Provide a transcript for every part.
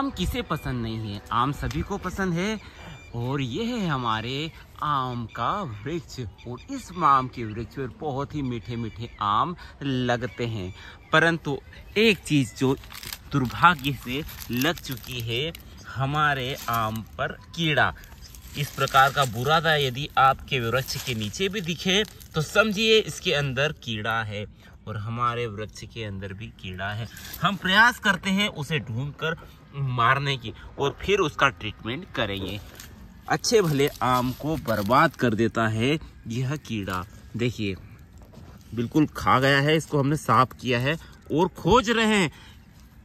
आम किसे पसंद नहीं है आम सभी को पसंद है और ये है हमारे आम का वृक्ष और इस आम के वृक्ष पर बहुत ही मीठे मीठे आम लगते हैं परंतु एक चीज़ जो दुर्भाग्य से लग चुकी है हमारे आम पर कीड़ा इस प्रकार का बुरा था यदि आपके वृक्ष के नीचे भी दिखे तो समझिए इसके अंदर कीड़ा है और हमारे वृक्ष के अंदर भी कीड़ा है हम प्रयास करते हैं उसे ढूंढ कर मारने की और फिर उसका ट्रीटमेंट करेंगे अच्छे भले आम को बर्बाद कर देता है यह कीड़ा देखिए बिल्कुल खा गया है इसको हमने साफ किया है और खोज रहे हैं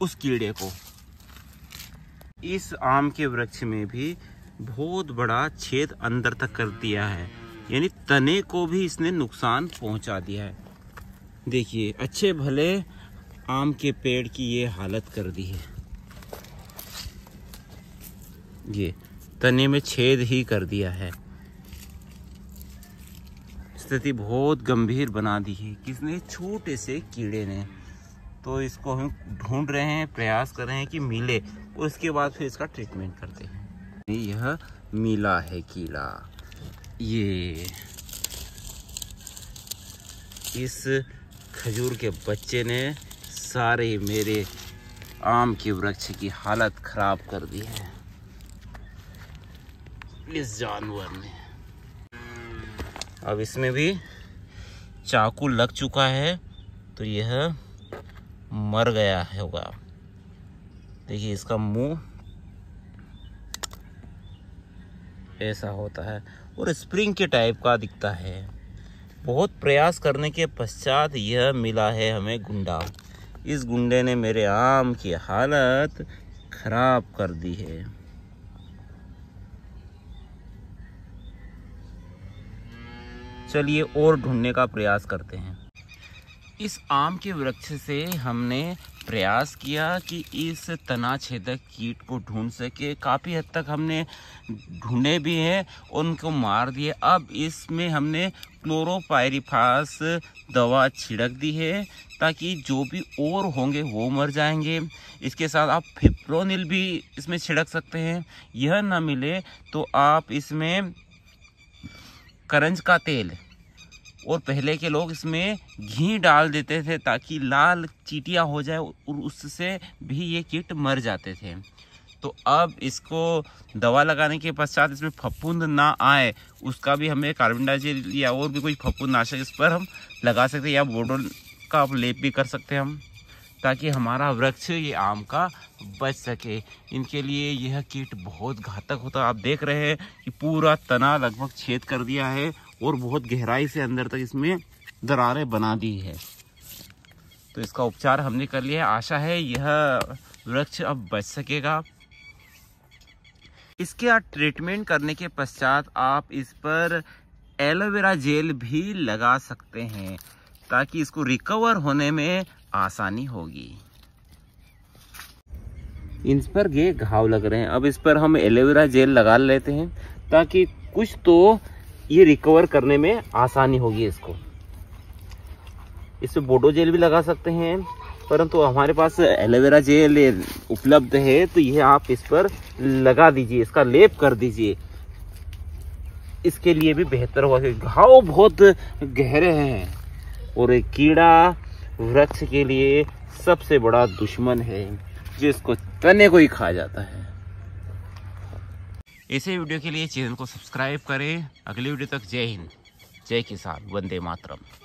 उस कीड़े को इस आम के वृक्ष में भी बहुत बड़ा छेद अंदर तक कर दिया है यानी तने को भी इसने नुकसान पहुंचा दिया है देखिए अच्छे भले आम के पेड़ की ये हालत कर दी है ये तने में छेद ही कर दिया है स्थिति बहुत गंभीर बना दी है किसने छोटे से कीड़े ने तो इसको हम ढूंढ रहे हैं प्रयास कर रहे हैं कि मिले और उसके बाद फिर इसका ट्रीटमेंट करते हैं यह मिला है कीड़ा ये इस खजूर के बच्चे ने सारे मेरे आम के वृक्ष की हालत ख़राब कर दी है इस जानवर ने अब इसमें भी चाकू लग चुका है तो यह मर गया होगा देखिए इसका मुंह ऐसा होता है और स्प्रिंग के टाइप का दिखता है बहुत प्रयास करने के पश्चात यह मिला है हमें गुंडा इस गुंडे ने मेरे आम की हालत ख़राब कर दी है चलिए और ढूंढने का प्रयास करते हैं इस आम के वृक्ष से हमने प्रयास किया कि इस तना छेदक कीट को ढूंढ सके काफ़ी हद तक हमने ढूंढे भी हैं उनको मार दिए अब इसमें हमने क्लोरोपायरिफास दवा छिड़क दी है ताकि जो भी और होंगे वो मर जाएंगे इसके साथ आप फिप्रोनिल भी इसमें छिड़क सकते हैं यह ना मिले तो आप इसमें करंज का तेल और पहले के लोग इसमें घी डाल देते थे ताकि लाल चीटियाँ हो जाए और उससे भी ये कीट मर जाते थे तो अब इसको दवा लगाने के पश्चात इसमें फफूंद ना आए उसका भी हमें कार्बन डाइऑक्साइड या और भी कोई फफूंद नाशक इस पर हम लगा सकते हैं या बोडोन का आप लेप भी कर सकते हैं हम ताकि हमारा वृक्ष ये आम का बच सके इनके लिए यह कीट बहुत घातक होता है आप देख रहे हैं कि पूरा तना लगभग छेद कर दिया है और बहुत गहराई से अंदर तक इसमें दरारें बना दी है तो इसका उपचार हमने कर लिया आशा है यह वृक्ष अब बच सकेगा इसके ट्रीटमेंट करने के पश्चात आप इस पर एलोवेरा जेल भी लगा सकते हैं ताकि इसको रिकवर होने में आसानी होगी इन पर ये घाव लग रहे हैं अब इस पर हम एलोवेरा जेल लगा लेते हैं ताकि कुछ तो ये रिकवर करने में आसानी होगी इसको इस पर बोडो जेल भी लगा सकते हैं परंतु तो हमारे पास एलोवेरा जेल उपलब्ध है तो यह आप इस पर लगा दीजिए इसका लेप कर दीजिए इसके लिए भी बेहतर होगा घाव बहुत गहरे हैं और एक कीड़ा वृक्ष के लिए सबसे बड़ा दुश्मन है जिसको तने को ही खा जाता है ऐसे वीडियो के लिए चैनल को सब्सक्राइब करें अगली वीडियो तक जय हिंद जय किसान वंदे मातरम